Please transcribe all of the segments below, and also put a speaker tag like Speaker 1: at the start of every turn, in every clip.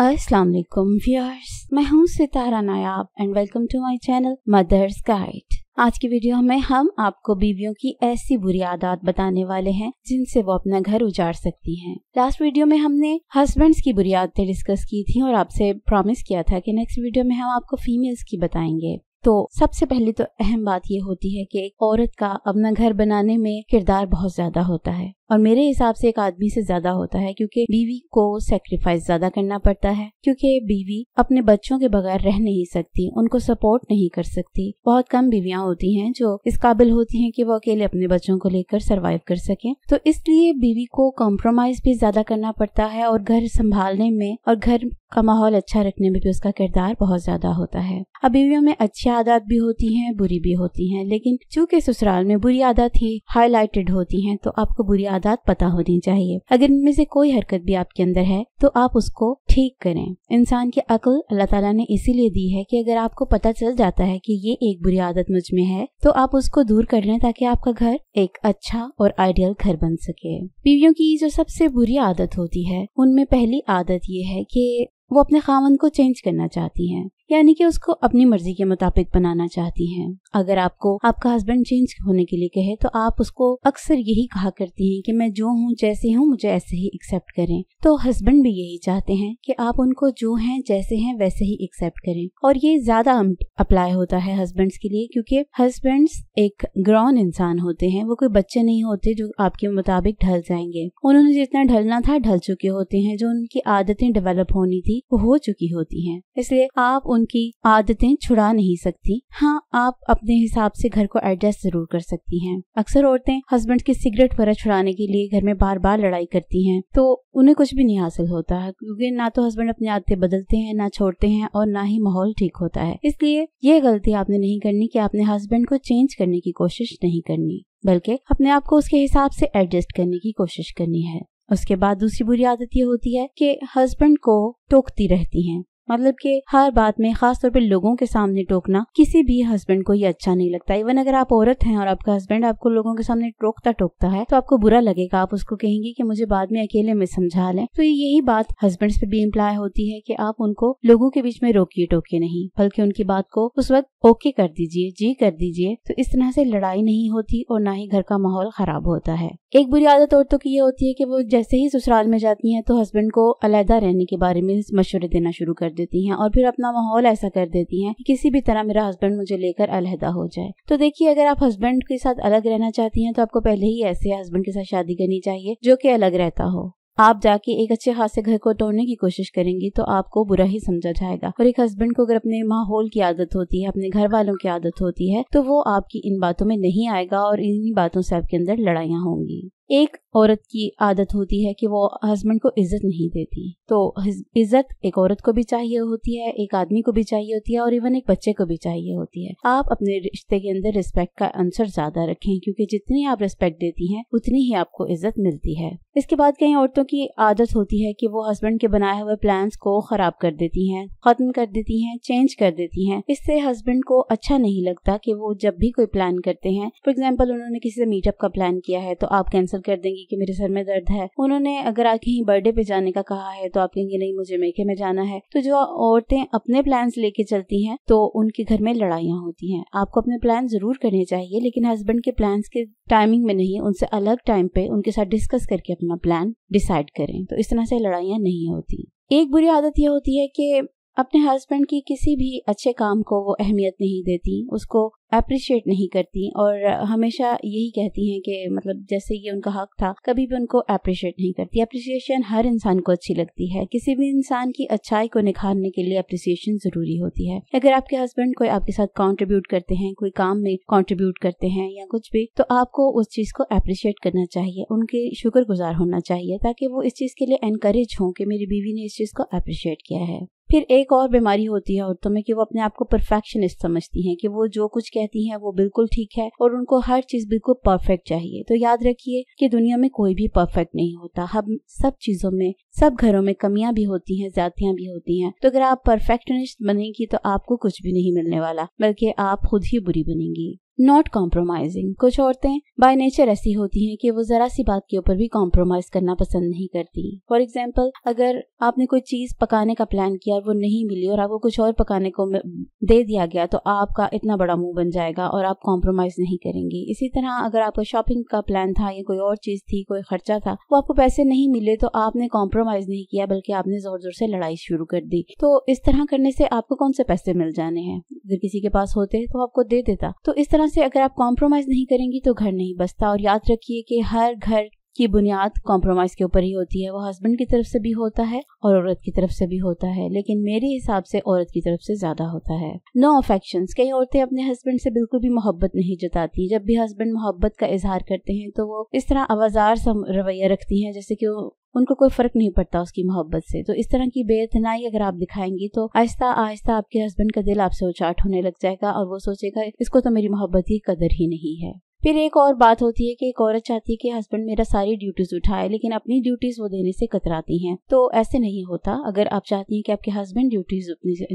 Speaker 1: अस्सलाम वालेकुम व्यूअर्स मैं हूं Sitara Nayab and welcome to my channel mother's guide आज की वीडियो में हम आपको बीवियों की ऐसी बुरी आदत बताने वाले हैं जिनसे वो अपना घर उजाड़ सकती हैं। लास्ट वीडियो में हमने हस्बैंड्स की बुरी आदतें डिस्कस की थी और आपसे प्रॉमिस किया था कि नेक्स्ट वीडियो में हम आपको फीमेल्स की बताएंगे तो सबसे पहले तो अहम बात ये होती है कि एक औरत का अपना घर बनाने में किरदार बहुत ज्यादा होता है और मेरे हिसाब से एक आदमी से ज्यादा होता है क्योंकि बीवी को सेक्रीफाइस ज्यादा करना पड़ता है क्योंकि बीवी अपने बच्चों के बगैर रह नहीं सकती उनको सपोर्ट नहीं कर सकती बहुत कम बीवियां होती हैं जो इस काबिल होती हैं कि वो अकेले अपने बच्चों को लेकर सरवाइव कर सकें तो इसलिए बीवी को कॉम्प्रोमाइज भी ज्यादा करना पड़ता है और घर संभालने में और घर का माहौल अच्छा रखने में भी उसका किरदार बहुत ज्यादा होता है अब बीवियों में अच्छी आदत भी होती है बुरी भी होती है लेकिन चूंकि ससुराल में बुरी आदत ही हाईलाइटेड होती है तो आपको बुरी आदत पता होनी चाहिए अगर इनमें से कोई हरकत भी आपके अंदर है तो आप उसको ठीक करें इंसान की अकल अल्लाह ताला ने इसीलिए दी है कि अगर आपको पता चल जाता है कि ये एक बुरी आदत मुझ में है तो आप उसको दूर कर लें ताकि आपका घर एक अच्छा और आइडियल घर बन सके बीवियों की जो सबसे बुरी आदत होती है उनमें पहली आदत ये है कि वो अपने खावन को चेंज करना चाहती हैं यानी कि उसको अपनी मर्जी के मुताबिक बनाना चाहती हैं अगर आपको आपका हस्बैंड चेंज होने के लिए कहे तो आप उसको अक्सर यही कहा करती हैं कि मैं जो हूँ जैसे हूँ मुझे ऐसे ही एक्सेप्ट करें तो हस्बैंड भी यही चाहते हैं कि आप उनको जो हैं जैसे हैं वैसे ही एक्सेप्ट करें और ये ज्यादा अप्लाई होता है हस्बैंड्स के लिए क्योंकि हस्बैंड्स एक ग्रॉन इंसान होते हैं वो कोई बच्चे नहीं होते जो आपके मुताबिक ढल जाएंगे उन्होंने जितना ढलना था ढल चुके होते हैं जो उनकी आदतें डेवलप होनी थी वो हो चुकी होती है इसलिए आप उनकी आदतें छुड़ा नहीं सकती हाँ आप अपने हिसाब से घर को एडजस्ट जरूर कर सकती हैं अक्सर औरतें हस्बैंड की सिगरेट वगैरह छुड़ाने के लिए घर में बार बार लड़ाई करती हैं तो उन्हें कुछ भी नहीं हासिल होता है क्योंकि ना तो हस्बैंड अपनी आदतें बदलते हैं ना छोड़ते हैं और ना ही माहौल ठीक होता है इसलिए ये गलती आपने नहीं करनी कि आपने हस्बैंड को चेंज करने की कोशिश नहीं करनी बल्कि अपने आप को उसके हिसाब से एडजस्ट करने की कोशिश करनी है उसके बाद दूसरी बुरी आदत ये होती है कि हस्बैंड को टोकती रहती हैं मतलब कि हर बात में खास तौर पे लोगों के सामने टोकना किसी भी हस्बैंड को ये अच्छा नहीं लगता इवन अगर आप औरत हैं और आपका हस्बैंड आपको लोगों के सामने टोकता टोकता है तो आपको बुरा लगेगा आप उसको कहेंगी कि मुझे बाद में अकेले में समझा लें तो यही बात हस्बैंड्स पे भी इम्प्लाय होती है कि आप उनको लोगों के बीच में रोकिए टोकिए नहीं बल्कि उनकी बात को उस वक्त ओके कर दीजिए जी कर दीजिए तो इस तरह से लड़ाई नहीं होती और ना ही घर का माहौल खराब होता है एक बुरी आदत औरतों की ये होती है कि वो जैसे ही ससुराल में जाती है तो हस्बैंड को अलहदा रहने के बारे में मशवरे देना शुरू कर देती हैं और फिर अपना माहौल ऐसा कर देती हैं कि किसी भी तरह मेरा हस्बैंड मुझे लेकर अलहदा हो जाए तो देखिए अगर आप हस्बैंड के साथ अलग रहना चाहती हैं तो आपको पहले ही ऐसे हस्बैंड के साथ शादी करनी चाहिए जो कि अलग रहता हो आप जाके एक अच्छे हाथ से घर को तोड़ने की कोशिश करेंगी तो आपको बुरा ही समझा जाएगा और एक हस्बैंड को अगर अपने माहौल की आदत होती है अपने घर वालों की आदत होती है तो वो आपकी इन बातों में नहीं आएगा और इन्हीं बातों से आपके अंदर लड़ाइयाँ होंगी एक औरत की आदत होती है कि वो हस्बैंड को इज्जत नहीं देती तो इज्जत एक औरत को भी चाहिए होती है एक आदमी को भी चाहिए होती है और इवन एक बच्चे को भी चाहिए होती है आप अपने रिश्ते के अंदर रिस्पेक्ट का आंसर ज्यादा रखें क्योंकि जितनी आप रिस्पेक्ट देती हैं उतनी ही आपको इज्जत मिलती है इसके बाद कई औरतों की आदत होती है कि वो हस्बैंड के बनाए हुए प्लान्स को खराब कर देती हैं खत्म कर देती हैं चेंज कर देती हैं इससे हस्बैंड को अच्छा नहीं लगता कि वो जब भी कोई प्लान करते हैं फॉर एग्जाम्पल उन्होंने किसी से मीटअप का प्लान किया है तो आप कैंसिल ट्रांसफर कर देंगी कि मेरे सर में दर्द है उन्होंने अगर आप कहीं बर्थडे पे जाने का कहा है तो आप कहेंगे नहीं मुझे मेके में जाना है तो जो औरतें अपने प्लान लेके चलती हैं तो उनके घर में लड़ाइयाँ होती हैं आपको अपने प्लान जरूर करने चाहिए लेकिन हस्बैंड के प्लान के टाइमिंग में नहीं उनसे अलग टाइम पे उनके साथ डिस्कस करके अपना प्लान डिसाइड करें तो इस तरह से लड़ाइयाँ नहीं होती एक बुरी आदत यह होती है कि अपने हस्बैंड की किसी भी अच्छे काम को वो अहमियत नहीं देती उसको अप्रिशिएट नहीं करती और हमेशा यही कहती हैं कि मतलब जैसे ये उनका हक था कभी भी उनको अप्रिशिएट नहीं करती अप्रिसिएशन हर इंसान को अच्छी लगती है किसी भी इंसान की अच्छाई को निखारने के लिए अप्रिसिएशन जरूरी होती है अगर आपके हस्बैंड कोई आपके साथ कॉन्ट्रीब्यूट करते हैं कोई काम में कॉन्ट्रीब्यूट करते हैं या कुछ भी तो आपको उस चीज को अप्रिशिएट करना चाहिए उनके शुक्र होना चाहिए ताकि वो इस चीज के लिए एनकरेज हों कि मेरी बीवी ने इस चीज को अप्रिशिएट किया है फिर एक और बीमारी होती है औरतों में कि वो अपने आप को परफेक्शनिस्ट समझती हैं कि वो जो कुछ कहती हैं वो बिल्कुल ठीक है और उनको हर चीज बिल्कुल परफेक्ट चाहिए तो याद रखिए कि दुनिया में कोई भी परफेक्ट नहीं होता हम सब चीजों में सब घरों में कमियां भी होती हैं जातियां भी होती हैं तो अगर आप परफेक्शनिस्ट बनेंगी तो आपको कुछ भी नहीं मिलने वाला बल्कि आप खुद ही बुरी बनेंगी नॉट कॉम्प्रोमाइजिंग कुछ औरतें बाय नेचर ऐसी होती हैं कि वो जरा सी बात के ऊपर भी कॉम्प्रोमाइज करना पसंद नहीं करती फॉर एग्जाम्पल अगर आपने कोई चीज पकाने का प्लान किया वो नहीं मिली और आपको कुछ और पकाने को दे दिया गया तो आपका इतना बड़ा मुंह बन जाएगा और आप कॉम्प्रोमाइज नहीं करेंगे इसी तरह अगर आपका शॉपिंग का प्लान था या कोई और चीज थी कोई खर्चा था वो आपको पैसे नहीं मिले तो आपने कॉम्प्रोमाइज नहीं किया बल्कि आपने जोर जोर से लड़ाई शुरू कर दी तो इस तरह करने से आपको कौन से पैसे मिल जाने हैं अगर किसी के पास होते तो आपको दे देता तो इस तरह से अगर आप कॉम्प्रोमाइज नहीं करेंगी तो घर नहीं बसता और याद रखिए कि हर घर की बुनियाद कॉम्प्रोमाइज के ऊपर ही होती है वो हस्बैंड की तरफ से भी होता है और औरत की तरफ से भी होता है लेकिन मेरे हिसाब से औरत की तरफ से ज्यादा होता है नो अफेक्शन कई औरतें अपने हस्बैंड से बिल्कुल भी मोहब्बत नहीं जताती जब भी हस्बैंड मोहब्बत का इजहार करते हैं तो वो इस तरह आवाजार सा रवैया रखती है जैसे कि वो उनको कोई फर्क नहीं पड़ता उसकी मोहब्बत से तो इस तरह की बेतनाई अगर आप दिखाएंगी तो आहिस्ता आहिस्ता आपके हस्बैंड का दिल आपसे उचाट होने लग जाएगा और वो सोचेगा इसको तो मेरी मोहब्बत की कदर ही नहीं है फिर एक और बात होती है कि एक औरत चाहती है कि हस्बैंड मेरा सारी ड्यूटीज उठाए लेकिन अपनी ड्यूटीज वो देने से कतराती हैं तो ऐसे नहीं होता अगर आप चाहती हैं कि आपके हस्बैंड ड्यूटीज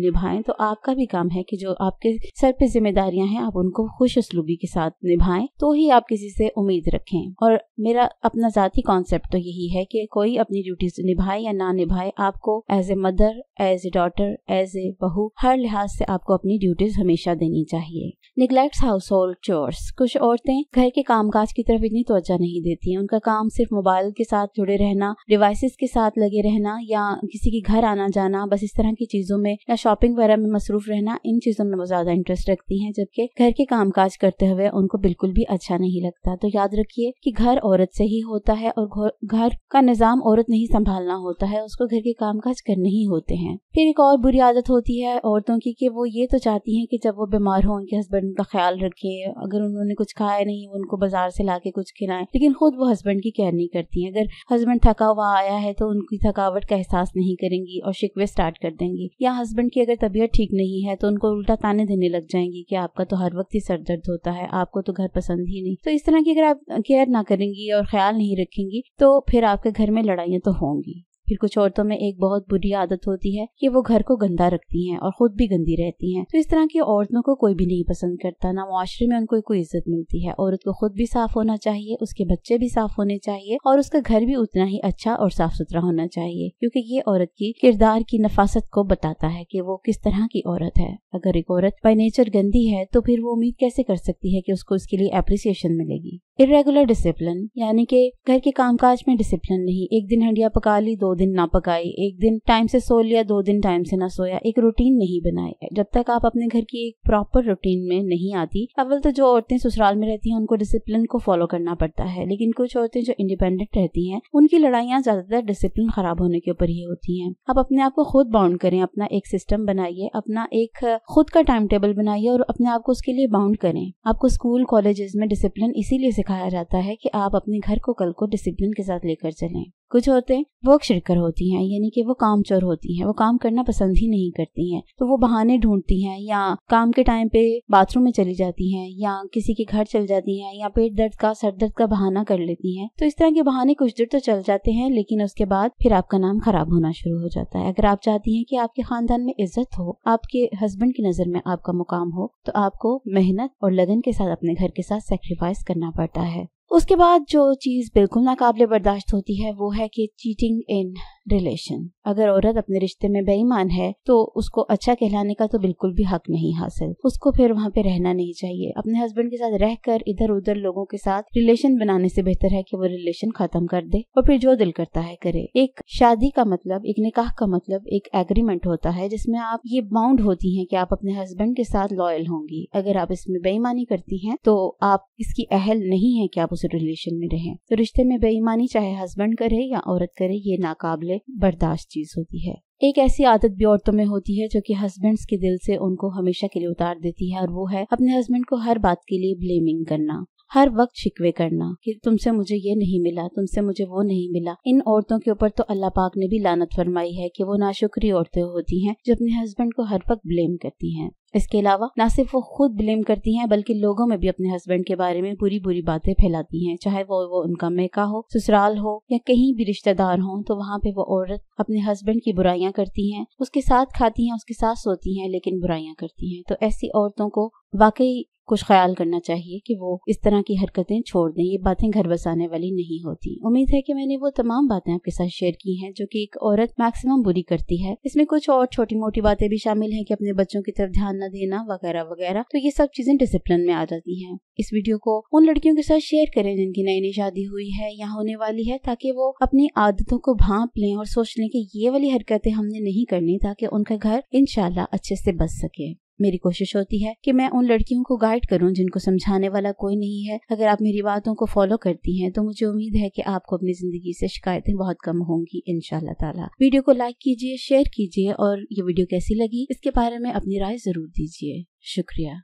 Speaker 1: निभाएं तो आपका भी काम है कि जो आपके सर पे जिम्मेदारियां हैं आप उनको खुश असलूबी के साथ निभाएं तो ही आप किसी से उम्मीद रखें और मेरा अपना जाती कॉन्सेप्ट तो यही है कि कोई अपनी ड्यूटीज निभाए या ना निभाए आपको as a mother as a daughter as a बहू हर लिहाज से आपको अपनी ड्यूटीज हमेशा देनी चाहिए निगलेक्ट हाउस होल्ड चोर्स कुछ औरतें औरतें घर के कामकाज की तरफ इतनी तवज्जा नहीं देती हैं उनका काम सिर्फ मोबाइल के साथ जुड़े रहना डिवाइसेस के साथ लगे रहना या किसी के घर आना जाना बस इस तरह की चीजों में या शॉपिंग वगैरह में मसरूफ रहना इन चीजों में वो ज्यादा इंटरेस्ट रखती है जबकि घर के काज करते हुए उनको बिल्कुल भी अच्छा नहीं लगता तो याद रखिये की घर औरत से ही होता है और घर का निजाम औरत नहीं संभालना होता है उसको घर के काज करने ही होते हैं फिर एक और बुरी आदत होती है औरतों की कि वो ये तो चाहती हैं कि जब वो बीमार हो उनके हस्बैंड का ख्याल रखें अगर उन्होंने कुछ खाया नहीं उनको बाजार से ला के कुछ खिलाएं लेकिन खुद वो हस्बैंड की केयर नहीं करती है अगर हस्बैंड थका हुआ आया है तो उनकी थकावट का एहसास नहीं करेंगी और शिकवे स्टार्ट कर देंगी या हस्बैंड की अगर तबीयत ठीक नहीं है तो उनको उल्टा ताने देने लग जाएंगी कि आपका तो हर वक्त ही सर दर्द होता है आपको तो घर पसंद ही नहीं तो इस तरह की अगर आप केयर ना करेंगी और ख्याल नहीं रखेंगी तो फिर आपके घर में लड़ाइयाँ तो होंगी फिर कुछ औरतों में एक बहुत बुरी आदत होती है कि वो घर को गंदा रखती हैं और खुद भी गंदी रहती हैं तो इस तरह की औरतों को कोई भी नहीं पसंद करता ना माशरे में उनको कोई इज्जत मिलती है औरत को खुद भी साफ होना चाहिए उसके बच्चे भी साफ होने चाहिए और उसका घर भी उतना ही अच्छा और साफ सुथरा होना चाहिए क्योंकि ये औरत की किरदार की नफासत को बताता है कि वो किस तरह की औरत है अगर एक औरत बाई नेचर गंदी है तो फिर वो उम्मीद कैसे कर सकती है कि उसको उसके लिए अप्रिसिएशन मिलेगी इरेगुलर डिसिप्लिन यानी कि घर के कामकाज में डिसिप्लिन नहीं एक दिन हंडिया पका ली दो दिन ना पकाई एक दिन टाइम से सो लिया दो दिन टाइम से ना सोया एक रूटीन नहीं बनाई जब तक आप अपने घर की एक प्रॉपर रूटीन में नहीं आती अव्वल तो जो औरतें ससुराल में रहती हैं उनको डिसिप्लिन को फॉलो करना पड़ता है लेकिन कुछ औरतें जो इंडिपेंडेंट रहती हैं उनकी लड़ाइयाँ ज्यादातर डिसिप्लिन खराब होने के ऊपर ही होती हैं आप अपने आप को खुद बाउंड करें अपना एक सिस्टम बनाइए अपना एक खुद का टाइम टेबल बनाइए और अपने आप को उसके लिए बाउंड करें आपको स्कूल कॉलेजेस में डिसिप्लिन इसीलिए सिखाया जाता है कि आप अपने घर को कल को डिसिप्लिन के साथ लेकर चलें कुछ औरतें वर्क शिरकर होती हैं यानी कि वो काम चोर होती हैं वो काम करना पसंद ही नहीं करती हैं तो वो बहाने ढूंढती हैं या काम के टाइम पे बाथरूम में चली जाती हैं या किसी के घर चल जाती हैं या पेट दर्द का सर दर्द का बहाना कर लेती हैं तो इस तरह के बहाने कुछ देर तो चल जाते हैं लेकिन उसके बाद फिर आपका नाम खराब होना शुरू हो जाता है अगर आप चाहती हैं कि आपके खानदान में इज्जत हो आपके हस्बैंड की नजर में आपका मुकाम हो तो आपको मेहनत और लगन के साथ अपने घर के साथ सेक्रीफाइस करना पड़ता है उसके बाद जो चीज़ बिल्कुल नाकबले बर्दाश्त होती है वो है कि चीटिंग इन रिलेशन अगर औरत अपने रिश्ते में बेईमान है तो उसको अच्छा कहलाने का तो बिल्कुल भी हक नहीं हासिल उसको फिर वहाँ पे रहना नहीं चाहिए अपने हस्बैंड के साथ रहकर इधर उधर लोगों के साथ रिलेशन बनाने से बेहतर है कि वो रिलेशन खत्म कर दे और फिर जो दिल करता है करे एक शादी का मतलब एक निकाह का मतलब एक एग्रीमेंट होता है जिसमें आप ये बाउंड होती है कि आप अपने हस्बैंड के साथ लॉयल होंगी अगर आप इसमें बेईमानी करती हैं तो आप इसकी अहल नहीं है कि आप उस रिलेशन में रहें तो रिश्ते में बेईमानी चाहे हस्बैंड करे या औरत करे ये नाकाबले मुतालिक बर्दाश्त चीज़ होती है एक ऐसी आदत भी औरतों में होती है जो कि हस्बैंड्स के दिल से उनको हमेशा के लिए उतार देती है और वो है अपने हस्बैंड को हर बात के लिए ब्लेमिंग करना हर वक्त शिकवे करना कि तुमसे मुझे ये नहीं मिला तुमसे मुझे वो नहीं मिला इन औरतों के ऊपर तो अल्लाह पाक ने भी लानत फरमाई है कि वो नाशुक्री औरतें होती हैं जो अपने हस्बैंड को हर वक्त ब्लेम करती हैं इसके अलावा न सिर्फ वो खुद ब्लेम करती हैं बल्कि लोगों में भी अपने हस्बैंड के बारे में बुरी बुरी बातें फैलाती हैं चाहे वो वो उनका मेका हो ससुराल हो या कहीं भी रिश्तेदार हो तो वहाँ पे वो औरत अपने हस्बैंड की बुराइयां करती हैं उसके साथ खाती हैं उसके साथ सोती हैं लेकिन बुराइयां करती हैं तो ऐसी औरतों को वाकई कुछ ख्याल करना चाहिए कि वो इस तरह की हरकतें छोड़ दें ये बातें घर बसाने वाली नहीं होती उम्मीद है कि मैंने वो तमाम बातें आपके साथ शेयर की हैं जो कि एक औरत मैक्सिमम बुरी करती है इसमें कुछ और छोटी मोटी बातें भी शामिल हैं कि अपने बच्चों की तरफ ध्यान न देना वगैरह वगैरह तो ये सब चीजें डिसिप्लिन में आ जाती हैं इस वीडियो को उन लड़कियों के साथ शेयर करें जिनकी नई नई शादी हुई है या होने वाली है ताकि वो अपनी आदतों को भाप लें और सोच लें कि ये वाली हरकतें हमने नहीं करनी ताकि उनका घर इनशाला अच्छे से बच सके मेरी कोशिश होती है कि मैं उन लड़कियों को गाइड करूं जिनको समझाने वाला कोई नहीं है अगर आप मेरी बातों को फॉलो करती हैं तो मुझे उम्मीद है कि आपको अपनी जिंदगी से शिकायतें बहुत कम होंगी इन ताला वीडियो को लाइक कीजिए शेयर कीजिए और ये वीडियो कैसी लगी इसके बारे में अपनी राय जरूर दीजिए शुक्रिया